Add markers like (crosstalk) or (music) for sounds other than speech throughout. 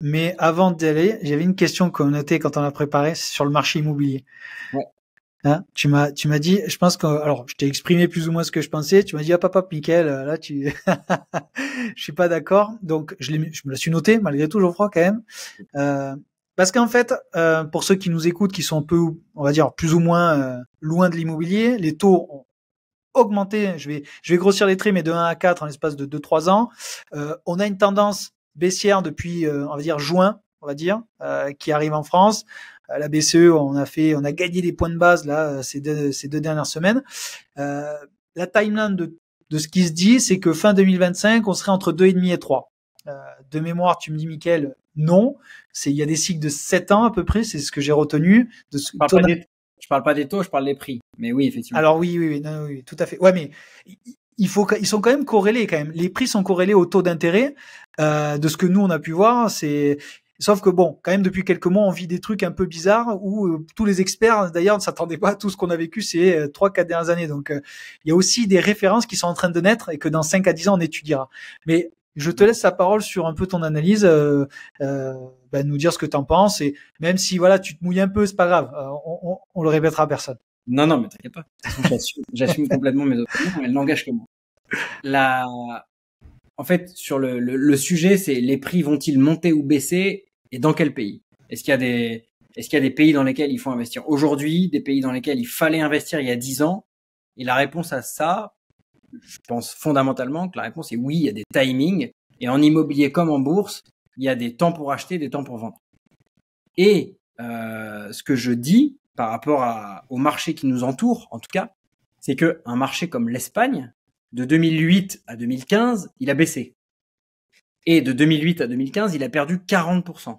Mais avant d'y aller, j'avais une question qu'on notait quand on a préparé sur le marché immobilier. Ouais. Hein, tu m'as, tu m'as dit, je pense que, alors, je t'ai exprimé plus ou moins ce que je pensais. Tu m'as dit, ah papa, Michael, là, tu, (laughs) je suis pas d'accord. Donc, je, je me la suis noté malgré tout, crois quand même. Euh, parce qu'en fait, euh, pour ceux qui nous écoutent, qui sont un peu, on va dire, plus ou moins euh, loin de l'immobilier, les taux ont augmenté. Je vais, je vais grossir les traits, mais de 1 à 4 en l'espace de 2-3 ans. Euh, on a une tendance baissière depuis, euh, on va dire, juin, on va dire, euh, qui arrive en France. Euh, la BCE, on a fait, on a gagné des points de base là ces deux, ces deux dernières semaines. la timeline de, de ce qui se dit, c'est que fin 2025, on serait entre deux et demi et 3. de mémoire, tu me dis, Michael, non. C'est il y a des cycles de sept ans à peu près, c'est ce que j'ai retenu. je, parle parle pas des taux, je parle des prix. Mais oui, effectivement. Alors oui, oui, oui, non, oui, tout à fait. Ouais, mais il faut, ils sont quand même corrélés quand même. Les prix sont corrélés au taux d'intérêt. Euh, de ce que nous on a pu voir, c'est Sauf que bon, quand même depuis quelques mois, on vit des trucs un peu bizarres où euh, tous les experts, d'ailleurs, ne s'attendaient pas à tout ce qu'on a vécu ces euh, trois, 4 quatre dernières années. Donc, euh, il y a aussi des références qui sont en train de naître et que dans 5 à 10 ans, on étudiera. Mais je te laisse la parole sur un peu ton analyse, bah, nous dire ce que tu en penses et même si voilà, tu te mouilles un peu, c'est pas grave, on, on, le répétera à personne. Non, non, mais t'inquiète pas. (laughs) J'assume complètement mes opinions, Elle n'engage que moi. La... En fait, sur le, le, sujet, c'est les prix vont-ils monter ou baisser et dans quel pays Est-ce qu'il y a des est-ce qu'il y a des pays dans lesquels il faut investir aujourd'hui, des pays dans lesquels il fallait investir il y a 10 ans Et la réponse à ça, je pense fondamentalement que la réponse est oui, il y a des timings. Et en immobilier comme en bourse, il y a des temps pour acheter, des temps pour vendre. Et euh, ce que je dis, par rapport à, au marché qui nous entoure, en tout cas, c'est que un marché comme l'Espagne, de 2008 à 2015, il a baissé. Et de 2008 à 2015, il a perdu 40%.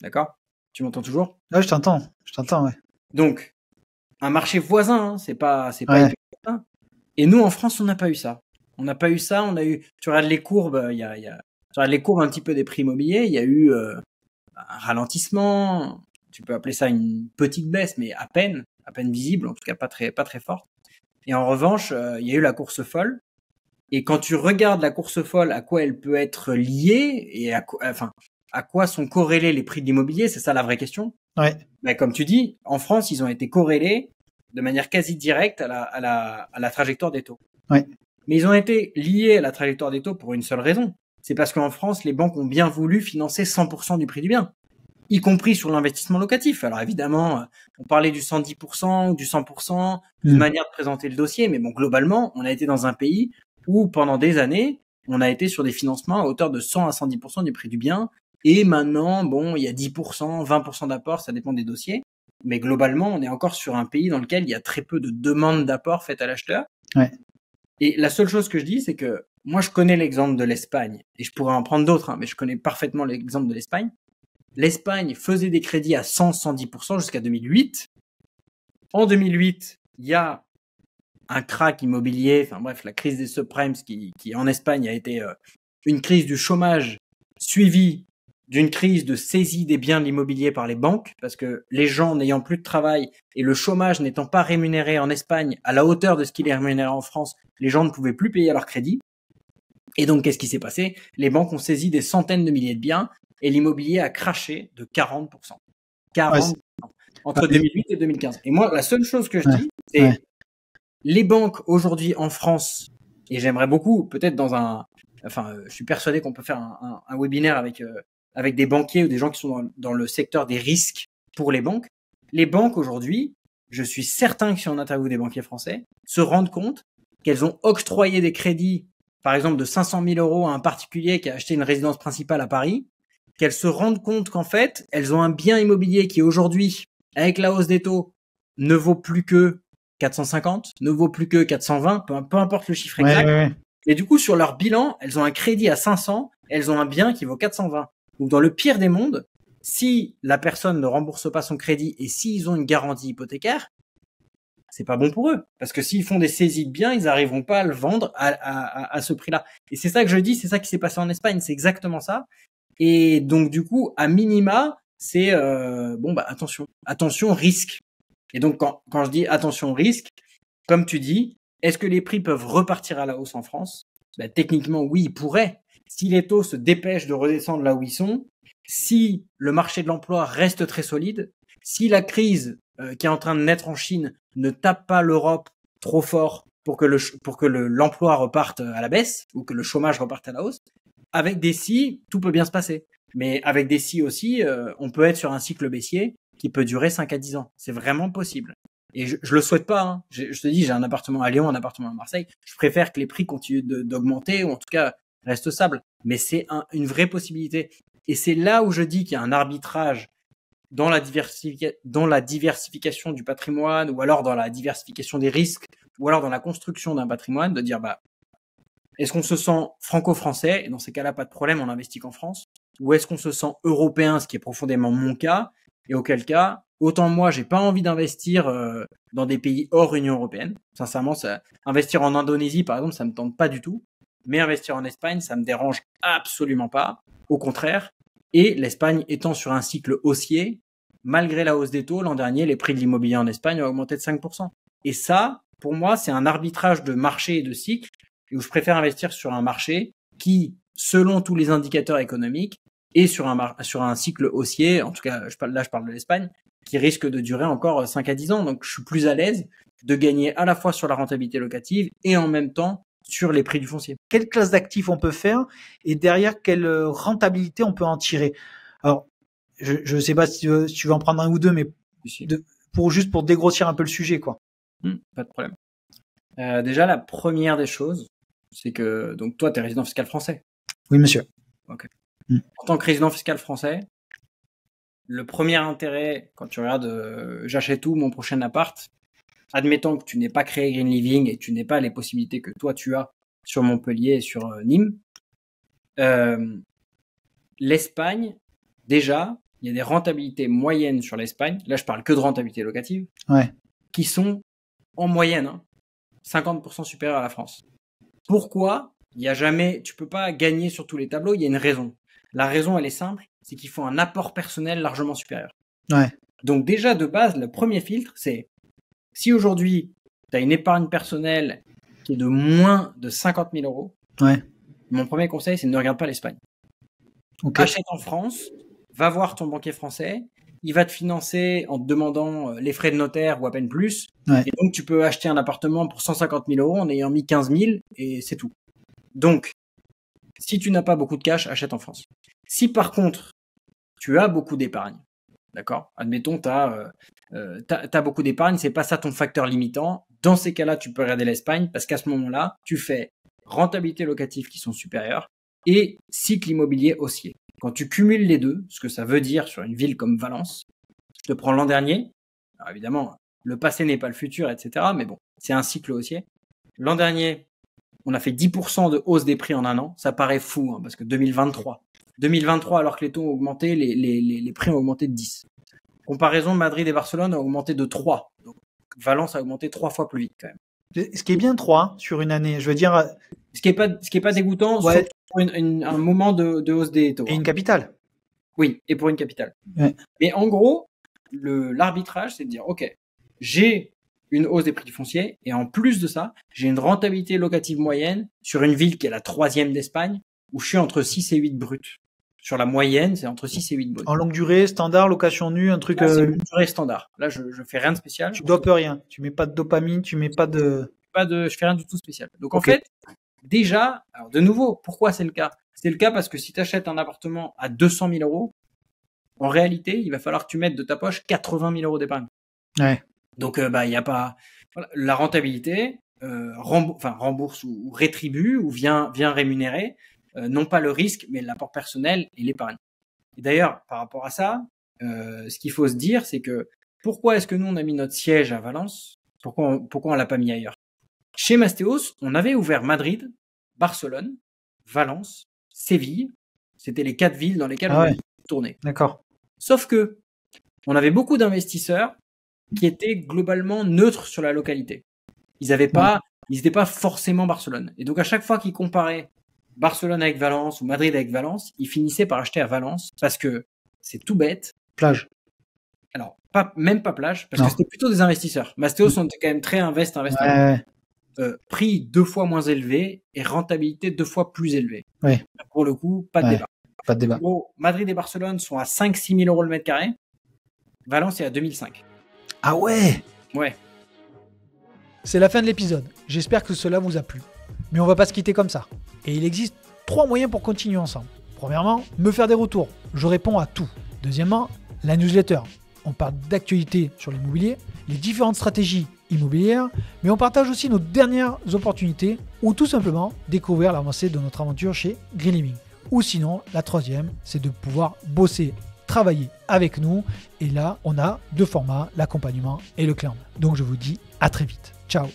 D'accord Tu m'entends toujours Ouais, je t'entends. Je t'entends, ouais. Donc, un marché voisin, hein, c'est pas, c'est pas. Et nous, en France, on n'a pas eu ça. On n'a pas eu ça. On a eu. Tu regardes les courbes. Il y a, y a... Tu les courbes un petit peu des prix immobiliers. Il y a eu euh, un ralentissement tu peux appeler ça une petite baisse, mais à peine, à peine visible, en tout cas pas très, pas très forte. Et en revanche, euh, il y a eu la course folle. Et quand tu regardes la course folle, à quoi elle peut être liée et à quoi, euh, enfin, à quoi sont corrélés les prix de l'immobilier C'est ça la vraie question. Ouais. Bah, comme tu dis, en France, ils ont été corrélés de manière quasi directe à la, à la, trajectoire des taux. Mais ils ont été liés à la trajectoire des taux pour une seule raison. C'est parce qu'en France, les banques ont bien voulu financer 100% du prix du bien y compris sur l'investissement locatif. Alors évidemment, euh, on parlait du 110% ou du 100%, d'une mm. manière de présenter le dossier, mais bon, globalement, on a été dans un pays où pendant des années, on a été sur des financements à hauteur de 100 à 110% du prix du bien, et maintenant, bon, il y a 10%, 20% d'apport, ça dépend des dossiers, mais globalement, on est encore sur un pays dans lequel il y a très peu de demandes d'apport faites à l'acheteur. Et la seule chose que je dis, c'est que moi, je connais l'exemple de l'Espagne, et je pourrais en prendre d'autres, hein, mais je connais parfaitement l'exemple de l'Espagne l'Espagne faisait des crédits à 100-110% jusqu'à 2008. En 2008, il y a un crack immobilier, enfin bref, la crise des subprimes qui, en Espagne a été euh, une crise du chômage suivie d'une crise de saisie des biens de l'immobilier par les banques, parce que les gens n'ayant plus de travail et le chômage n'étant pas rémunéré en Espagne à la hauteur de ce qu'il est rémunéré en France, les gens ne pouvaient plus payer leur crédit. Et donc, qu'est-ce qui s'est passé Les banques ont saisi des centaines de milliers de biens et l'immobilier a craché de 40%. 40% entre 2008 et 2015. Et moi, la seule chose que je dis, c'est les banques aujourd'hui en France, et j'aimerais beaucoup, peut-être dans un, enfin, euh, je suis persuadé qu'on peut faire un, webinaire avec euh, avec des banquiers ou des gens qui sont dans, le secteur des risques pour les banques. Les banques aujourd'hui, je suis certain que si on interviewe des banquiers français, se rendent compte qu'elles ont octroyé des crédits, par exemple de 500 000 euros à un particulier qui a acheté une résidence principale à Paris, qu'elles se rendent compte qu'en fait, elles ont un bien immobilier qui aujourd'hui, avec la hausse des taux, ne vaut plus que 450, ne vaut plus que 420, peu, importe le chiffre exact. Et du coup, sur leur bilan, elles ont un crédit à 500, elles ont un bien qui vaut 420. Donc, dans le pire des mondes, si la personne ne rembourse pas son crédit et s'ils ont une garantie hypothécaire, c'est pas bon pour eux. Parce que s'ils font des saisies de biens, ils n'arriveront pas à le vendre à ce prix-là. Et c'est ça que je dis, c'est ça qui s'est passé en Espagne, c'est exactement ça. Et donc du coup, à minima, c'est euh, bon bah attention, attention risque. Et donc quand, quand je dis attention risque, comme tu dis, est-ce que les prix peuvent repartir à la hausse en France bah, Techniquement, oui, ils pourraient. Si les taux se dépêchent de redescendre là où ils sont, si le marché de l'emploi reste très solide, si la crise euh, qui est en train de naître en Chine ne tape pas l'Europe trop fort pour que le l'emploi reparte à la baisse ou que le chômage reparte à la hausse, avec des si, tout peut bien se passer. Mais avec des si aussi, euh, on peut être sur un cycle baissier qui peut durer 5 à 10 ans. C'est vraiment possible. Et je, je le souhaite pas. Hein. Je, te dis, j'ai un appartement à Lyon, un appartement à Marseille. Je préfère que les prix continuent d'augmenter ou en tout cas restent stables. Mais c'est une vraie possibilité. Et c'est là où je dis qu'il y a un arbitrage dans la, dans la diversification du patrimoine ou alors dans la diversification des risques ou alors dans la construction d'un patrimoine de dire bah est-ce qu'on se sent franco-français et Dans ces cas-là, pas de problème, on investit qu'en France. Ou est-ce qu'on se sent européen, ce qui est profondément mon cas, et auquel cas, autant moi, j'ai pas envie d'investir euh, dans des pays hors Union européenne. Sincèrement, ça, investir en Indonésie, par exemple, ça me tente pas du tout. Mais investir en Espagne, ça me dérange absolument pas. Au contraire. Et l'Espagne étant sur un cycle haussier, malgré la hausse des taux, l'an dernier, les prix de l'immobilier en Espagne ont augmenté de 5%. Et ça, pour moi, c'est un arbitrage de marché et de cycle et où je préfère investir sur un marché qui, selon tous les indicateurs économiques, est sur un, sur un cycle haussier, en tout cas je parle, là je parle de l'Espagne, qui risque de durer encore 5 à 10 ans. Donc je suis plus à l'aise de gagner à la fois sur la rentabilité locative et en même temps sur les prix du foncier. Quelle classe d'actifs on peut faire et derrière quelle rentabilité on peut en tirer Alors, je ne sais pas si tu, veux, en prendre un ou deux, mais pour juste pour dégrossir un peu le sujet, quoi. Hum, pas de problème. Euh, déjà, la première des choses, c'est que, donc toi, t'es es résident fiscal français Oui, monsieur. Mm. En tant que résident fiscal français, le premier intérêt, quand tu regardes euh, j'achète tout, mon prochain appart, admettons que tu n'es pas créé Green Living et tu n'es pas les possibilités que toi tu as sur Montpellier et sur euh, Nîmes, euh, l'Espagne, déjà, il y a des rentabilités moyennes sur l'Espagne, là je parle que de rentabilité locative, ouais. qui sont en moyenne 50% hein, supérieures à la France pourquoi il y a jamais, tu peux pas gagner sur tous les tableaux. Il y a une raison. La raison, elle est simple, c'est qu'il faut un apport personnel largement supérieur. Ouais. Donc déjà de base, le premier filtre, c'est si aujourd'hui tu as une épargne personnelle qui est de moins de 50 000 euros. Mon premier conseil, c'est ne regarde pas l'Espagne. Achète en France, va voir ton banquier français il va te financer en te demandant euh, les frais de notaire ou à peine plus. Et donc, tu peux acheter un appartement pour 150 000 euros en ayant mis 15 000 et c'est tout. Donc, si tu n'as pas beaucoup de cash, achète en France. Si par contre, tu as beaucoup d'épargne, d'accord Admettons, tu as, euh, euh, beaucoup d'épargne, c'est pas ça ton facteur limitant. Dans ces cas-là, tu peux regarder l'Espagne parce qu'à ce moment-là, tu fais rentabilité locative qui sont supérieures et cycle immobilier haussier. Quand tu cumules les deux, ce que ça veut dire sur une ville comme Valence, je te prends l'an dernier, alors évidemment, le passé n'est pas le futur, etc. Mais bon, c'est un cycle haussier. L'an dernier, on a fait 10% de hausse des prix en un an. Ça paraît fou, hein, parce que 2023. 2023, alors que les taux ont augmenté, les, les, les, prix ont augmenté de 10. Comparaison, de Madrid et Barcelone ont augmenté de 3. Donc, Valence a augmenté 3 fois plus vite, quand même. Ce qui est bien 3 sur une année. Je veux dire. Euh, ce qui est pas, ce qui est pas dégoûtant, un moment de, hausse des taux. Hein. Et une capitale. Oui, et pour une capitale. Mais en gros, l'arbitrage, c'est de dire, OK, j'ai une hausse des prix du foncier, et en plus de ça, j'ai une rentabilité locative moyenne sur une ville qui est la troisième d'Espagne, où je suis entre 6 et 8 bruts. Sur la moyenne, c'est entre 6 et 8 bruts. En longue durée, standard, location nue, un truc... Ah, c'est une euh, durée standard. Là, je, ne fais rien de spécial. Tu dopes rien. Tu mets pas de dopamine, tu mets pas de... Pas de... Je fais rien du tout spécial. Donc en fait, Déjà, alors de nouveau, pourquoi c'est le cas C'est le cas parce que si tu achètes un appartement à 200 000 euros, en réalité, il va falloir que tu mettes de ta poche 80 000 euros d'épargne. Donc, euh, bah, il n'y a pas la rentabilité, euh, enfin, rembourse ou, rétribue ou vient, vient rémunérer, euh, non pas le risque, mais l'apport personnel et l'épargne. Et d'ailleurs, par rapport à ça, ce qu'il faut se dire, c'est que pourquoi est-ce que nous on a mis notre siège à Valence Pourquoi on, pourquoi on l'a pas mis ailleurs chez Mastéos, on avait ouvert Madrid, Barcelone, Valence, Séville. C'était les quatre villes dans lesquelles ah on tournait. D'accord. Sauf que on avait beaucoup d'investisseurs qui étaient globalement neutres sur la localité. Ils n'avaient pas, ils n'étaient pas forcément Barcelone. Et donc à chaque fois qu'ils comparaient Barcelone avec Valence ou Madrid avec Valence, ils finissaient par acheter à Valence parce que c'est tout bête. Plage. Alors, pas, même pas plage, parce que c'était plutôt des investisseurs. Mastéos, on était quand même très invest, invest. Euh, prix deux fois moins élevé et rentabilité deux fois plus élevée. Pour le coup, pas de débat. Madrid et Barcelone sont à 5-6 000 euros le mètre carré. Valence est à 2005. Ah ouais Ouais. C'est la fin de l'épisode. J'espère que cela vous a plu. Mais on va pas se quitter comme ça. Et il existe trois moyens pour continuer ensemble. Premièrement, me faire des retours. Je réponds à tout. Deuxièmement, la newsletter. On parle d'actualité sur l'immobilier, les différentes stratégies immobilière, mais on partage aussi nos dernières opportunités ou tout simplement découvrir l'avancée de notre aventure chez Green Ou sinon, la troisième, c'est de pouvoir bosser, travailler avec nous. Et là, on a deux formats, l'accompagnement et le clan. Donc je vous dis à très vite. Ciao